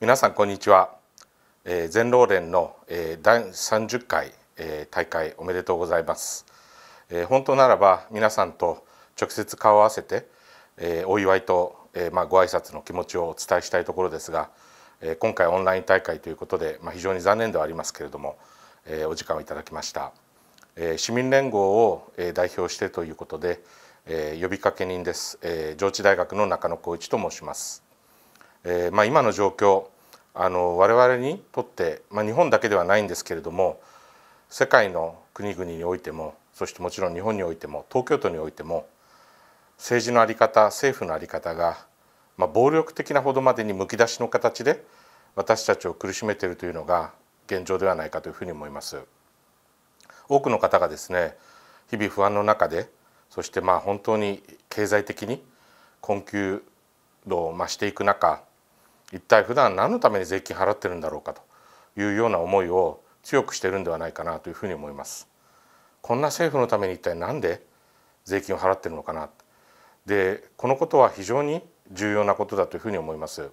皆さんこんにちは、えー、全労連の、えー、第30回、えー、大会おめでとうございます、えー、本当ならば皆さんと直接顔を合わせて、えー、お祝いと、えー、まあご挨拶の気持ちをお伝えしたいところですが、えー、今回オンライン大会ということで、まあ、非常に残念ではありますけれども、えー、お時間をいただきました、えー、市民連合を、えー、代表してということで、えー、呼びかけ人です、えー、上智大学の中野光一と申しますえー、まあ、今の状況あの我々にとって、まあ、日本だけではないんですけれども世界の国々においてもそしてもちろん日本においても東京都においても政治の在り方政府の在り方が、まあ、暴力的なほどまでにむき出しの形で私たちを苦しめているというのが現状ではないかというふうに思います。多くの方がですね日々不安の中でそしてまあ本当に経済的に困窮度を増していく中一体普段何のために税金払ってるんだろうかというような思いを強くしているんではないかなというふうに思います。こんな政府のために一体何で税金を払ってるのかなでこのことは非常に重要なことだというふうに思います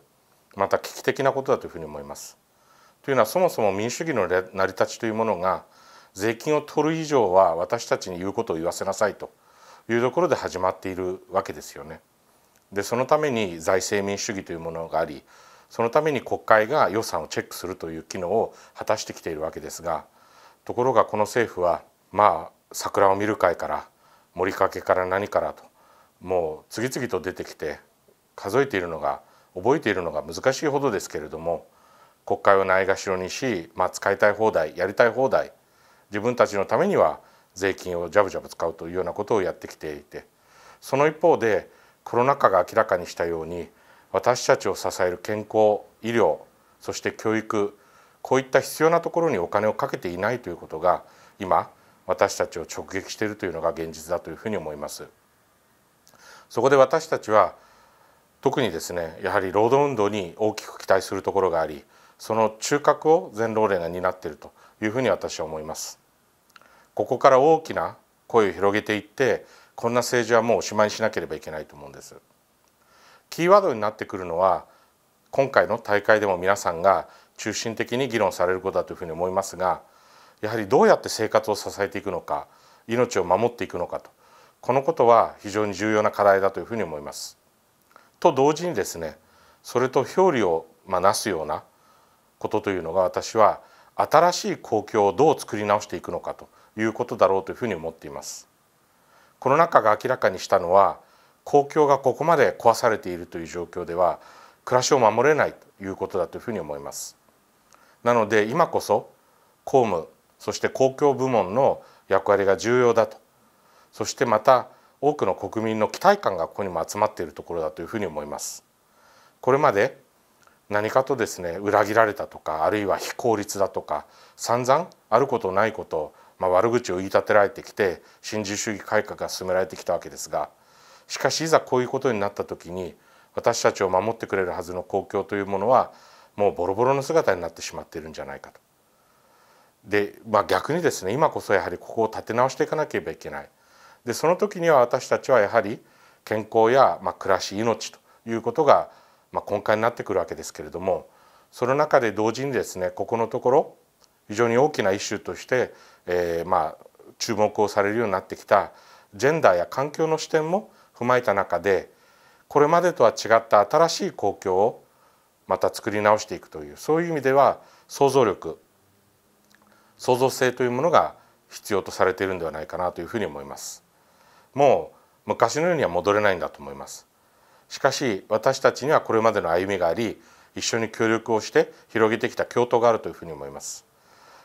また危機的なことだというふうに思いますというのはそもそも民主主義の成り立ちというものが税金を取る以上は私たちに言うことを言わせなさいというところで始まっているわけですよねでそのために財政民主主義というものがありそのために国会が予算をチェックするという機能を果たしてきているわけですがところがこの政府はまあ桜を見る会から森かけから何からともう次々と出てきて数えているのが覚えているのが難しいほどですけれども国会をないがしろにし、まあ、使いたい放題やりたい放題自分たちのためには税金をジャブジャブ使うというようなことをやってきていてその一方でコロナ禍が明らかにしたように私たちを支える健康医療そして教育こういった必要なところにお金をかけていないということが今私たちを直撃しているというのが現実だというふうに思います。そこで私たちは特にですねやはり労働運動に大きく期待するところがありその中核を全労連が担っているというふうに私は思います。ここから大きな声を広げていってこんな政治はもうおしまいにしなければいけないと思うんです。キーワードになってくるのは今回の大会でも皆さんが中心的に議論されることだというふうに思いますがやはりどうやって生活を支えていくのか命を守っていくのかとこのことは非常に重要な課題だというふうに思います。と同時にですねそれと表裏をまあなすようなことというのが私は新しい公共をどう作り直していくのかということだろうというふうに思っています。コロナ禍が明らかにしたのは公共がここまで壊されているという状況では暮らしを守れないということだというふうに思います。なので今こそ公務そして公共部門の役割が重要だとそしてまた多くの国民の期待感がここにも集まっているところだというふうに思います。これまで何かとですね裏切られたとかあるいは非効率だとか散々あることないこと、まあ、悪口を言い立てられてきて新自由主義改革が進められてきたわけですがしかしいざこういうことになった時に私たちを守ってくれるはずの公共というものはもうボロボロの姿になってしまっているんじゃないかと。で、まあ、逆にですね今こそやはりここを立て直していかなければいけない。でその時には私たちはやはり健康や、まあ、暮らし命ということが、まあ、根幹になってくるわけですけれどもその中で同時にですねここのところ非常に大きなイシューとして、えー、まあ注目をされるようになってきたジェンダーや環境の視点も踏まえた中でこれまでとは違った新しい公共をまた作り直していくというそういう意味では想像力創造性というものが必要とされているんではないかなというふうに思います。もう昔のようには戻れないんだと思います。しかし私たちにはこれまでの歩みがあり一緒に協力をして広げてきた共闘があるというふうに思います。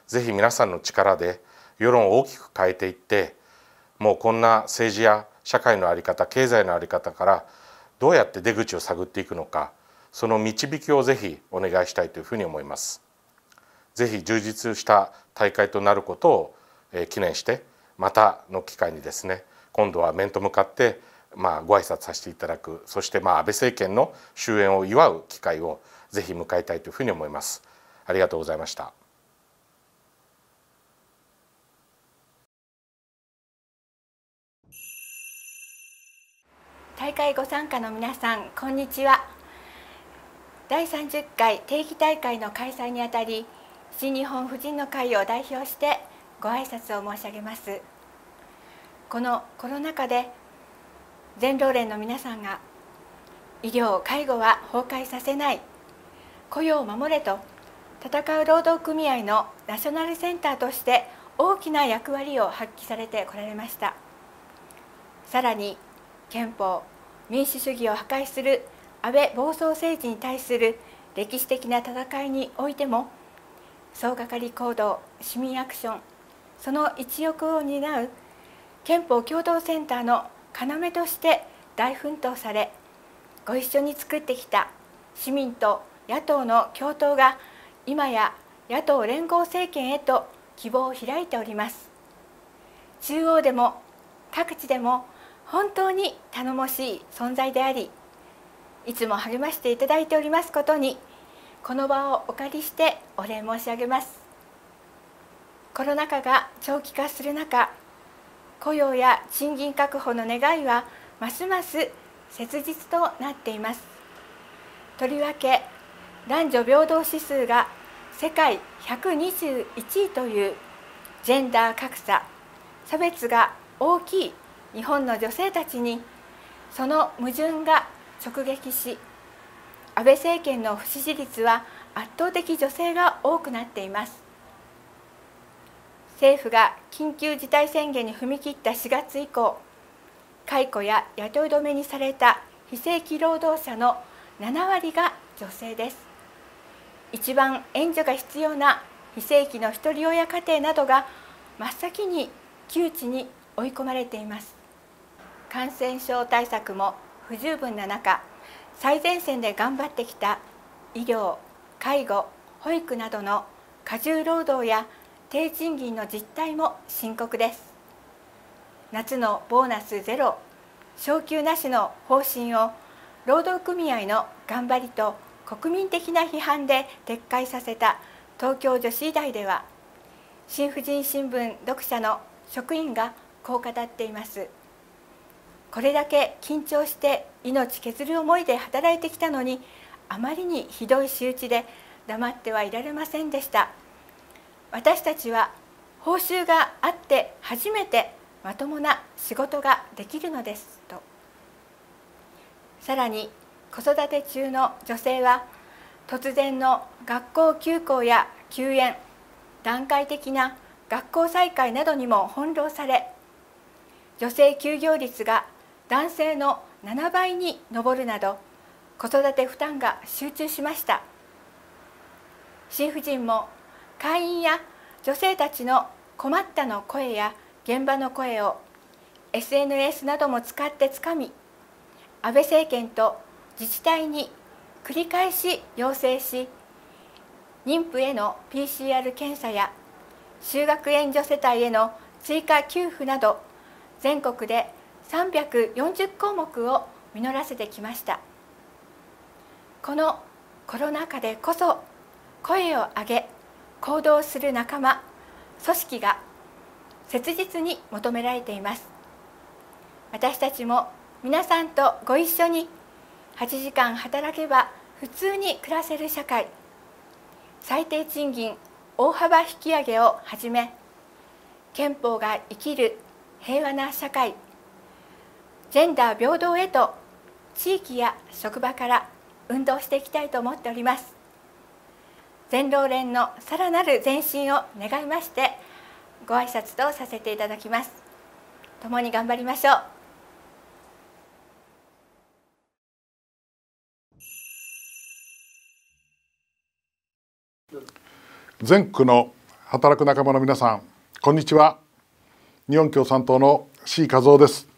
ぜひ皆さんの力で世論を大きく変えていってもうこんな政治や社会の在り方経済の在り方からどうやって出口を探っていくのかその導きをぜひお願いしたいというふうに思います。ぜひ充実した大会となることを、えー、記念してまたの機会にですね今度は面と向かってまあご挨拶させていただくそしてまあ安倍政権の終焉を祝う機会をぜひ迎えたいというふうに思います。ありがとうございました。毎回ご参加の皆さんこんにちは第30回定期大会の開催にあたり新日本婦人の会を代表してご挨拶を申し上げますこのコロナ禍で全労連の皆さんが医療介護は崩壊させない雇用を守れと戦う労働組合のナショナルセンターとして大きな役割を発揮されてこられましたさらに憲法民主主義を破壊する安倍暴走政治に対する歴史的な戦いにおいても総がかり行動市民アクションその一翼を担う憲法共同センターの要として大奮闘されご一緒に作ってきた市民と野党の共闘が今や野党連合政権へと希望を開いております中央でも各地でも本当に頼もしい存在でありいつも励ましていただいておりますことにこの場をお借りしてお礼申し上げますコロナ禍が長期化する中雇用や賃金確保の願いはますます切実となっていますとりわけ男女平等指数が世界121位というジェンダー格差差別が大きい日本の女性たちにその矛盾が直撃し安倍政権の不支持率は圧倒的女性が多くなっています政府が緊急事態宣言に踏み切った4月以降解雇や雇い止めにされた非正規労働者の7割が女性です一番援助が必要な非正規の一人親家庭などが真っ先に窮地に追い込まれています感染症対策も不十分な中最前線で頑張ってきた医療介護保育などの過重労働や低賃金の実態も深刻です夏のボーナスゼロ昇給なしの方針を労働組合の頑張りと国民的な批判で撤回させた東京女子医大では新婦人新聞読者の職員がこう語っています。これだけ緊張して命削る思いで働いてきたのにあまりにひどい仕打ちで黙ってはいられませんでした私たちは報酬があって初めてまともな仕事ができるのですとさらに子育て中の女性は突然の学校休校や休園段階的な学校再開などにも翻弄され女性休業率が男性の7倍に上るなど子育て負担が集中しました新婦人も会員や女性たちの困ったの声や現場の声を SNS なども使ってつかみ安倍政権と自治体に繰り返し要請し妊婦への PCR 検査や就学援助世帯への追加給付など全国で340項目を実らせてきましたこのコロナ禍でこそ声を上げ行動する仲間組織が切実に求められています私たちも皆さんとご一緒に8時間働けば普通に暮らせる社会最低賃金大幅引き上げをはじめ憲法が生きる平和な社会ジェンダー平等へと地域や職場から運動していきたいと思っております全労連のさらなる前進を願いましてご挨拶とさせていただきます共に頑張りましょう全区の働く仲間の皆さんこんにちは日本共産党の C 和夫です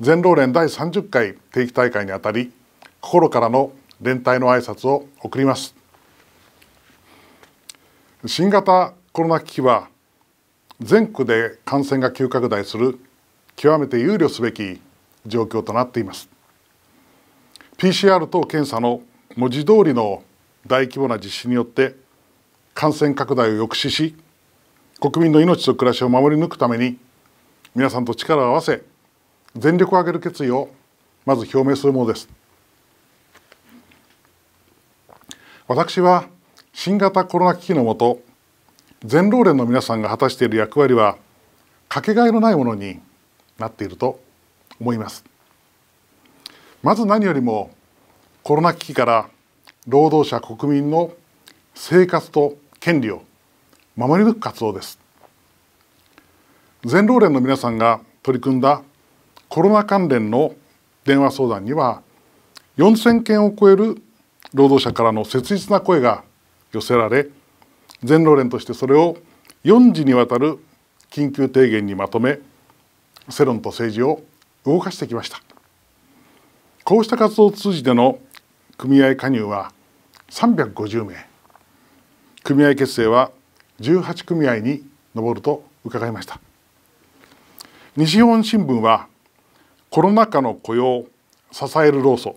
全労連第30回定期大会にあたり心からの連帯の挨拶を送ります新型コロナ危機は全国で感染が急拡大する極めて憂慮すべき状況となっています PCR 等検査の文字通りの大規模な実施によって感染拡大を抑止し国民の命と暮らしを守り抜くために皆さんと力を合わせ全力を挙げる決意をまず表明するものです私は新型コロナ危機のもと全労連の皆さんが果たしている役割はかけがえのないものになっていると思いますまず何よりもコロナ危機から労働者国民の生活と権利を守り抜く活動です全労連の皆さんが取り組んだコロナ関連の電話相談には4,000件を超える労働者からの切実な声が寄せられ全労連としてそれを4時にわたる緊急提言にまとめ世論と政治を動かしてきましたこうした活動を通じての組合加入は350名組合結成は18組合に上ると伺いました西日本新聞はコロナ禍の雇用支える労組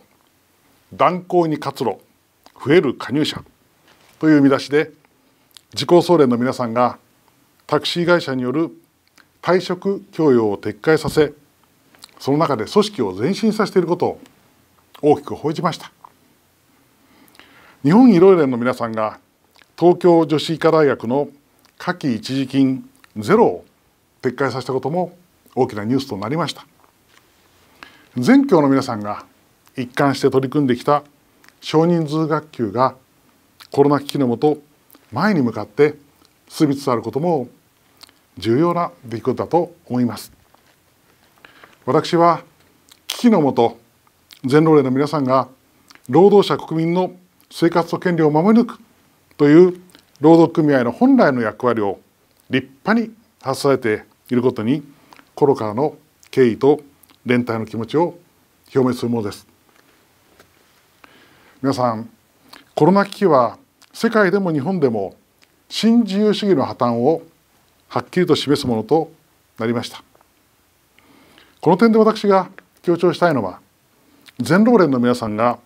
断交に活路増える加入者という見出しで自公総連の皆さんがタクシー会社による退職供与を撤回させその中で組織を前進させていることを大きく報じました日本医療連の皆さんが東京女子医科大学の夏季一時金ゼロを撤回させたことも大きなニュースとなりました全教の皆さんが一貫して取り組んできた少人数学級がコロナ危機のもと前に向かって進みつつあることも重要な出来事だと思います私は危機のもと全労連の皆さんが労働者国民の生活と権利を守り抜くという労働組合の本来の役割を立派に発されていることに心からの敬意と連帯の気持ちを表明するものです皆さんコロナ危機は世界でも日本でも新自由主義の破綻をはっきりと示すものとなりましたこの点で私が強調したいのは全労連の皆さんが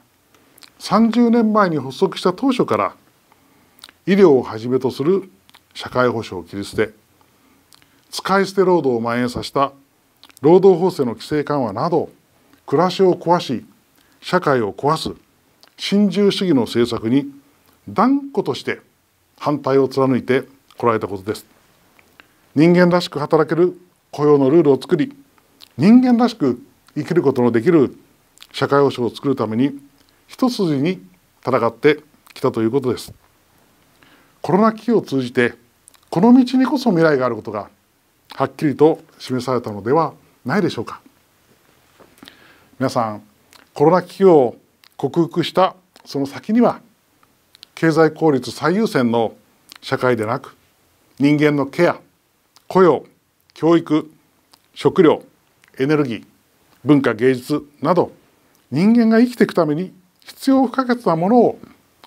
30年前に発足した当初から医療をはじめとする社会保障を切り捨て使い捨て労働を蔓延させた労働法制の規制緩和など暮らしを壊し社会を壊す新自由主義の政策に断固として反対を貫いてこられたことです人間らしく働ける雇用のルールを作り人間らしく生きることのできる社会保障を作るために一筋に戦ってきたということですコロナ危機を通じてこの道にこそ未来があることがはっきりと示されたのではないでしょうか皆さんコロナ危機を克服したその先には経済効率最優先の社会でなく人間のケア雇用教育食料エネルギー文化芸術など人間が生きていくために必要不可欠なものを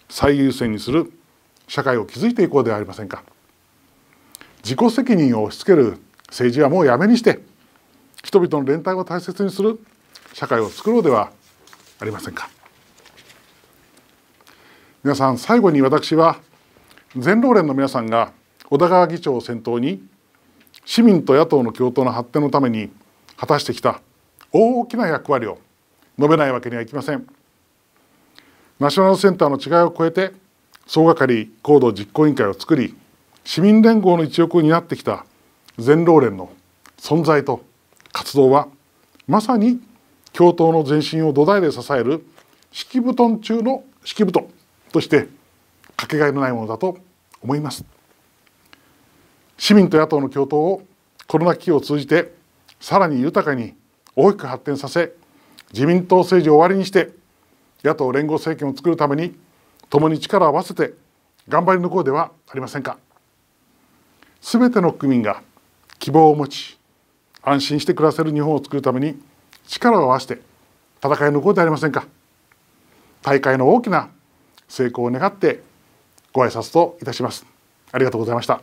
最優先にする社会を築いていこうではありませんか自己責任を押し付ける政治はもうやめにして人々の連帯を大切にする社会を作ろうではありませんか皆さん最後に私は全労連の皆さんが小田川議長を先頭に市民と野党の共闘の発展のために果たしてきた大きな役割を述べないわけにはいきませんナショナルセンターの違いを超えて総係行動実行委員会を作り市民連合の一翼を担ってきた全労連の存在と活動はまさに共闘の前進を土台で支える敷布団中の敷布団としてかけがえのないものだと思います市民と野党の共闘をコロナ危機を通じてさらに豊かに大きく発展させ自民党政治を終わりにして野党連合政権を作るために共に力を合わせて頑張り抜こうではありませんかすべての国民が希望を持ち安心して暮らせる日本を作るために力を合わせて戦い抜こうではありませんか大会の大きな成功を願ってご挨拶といたしますありがとうございました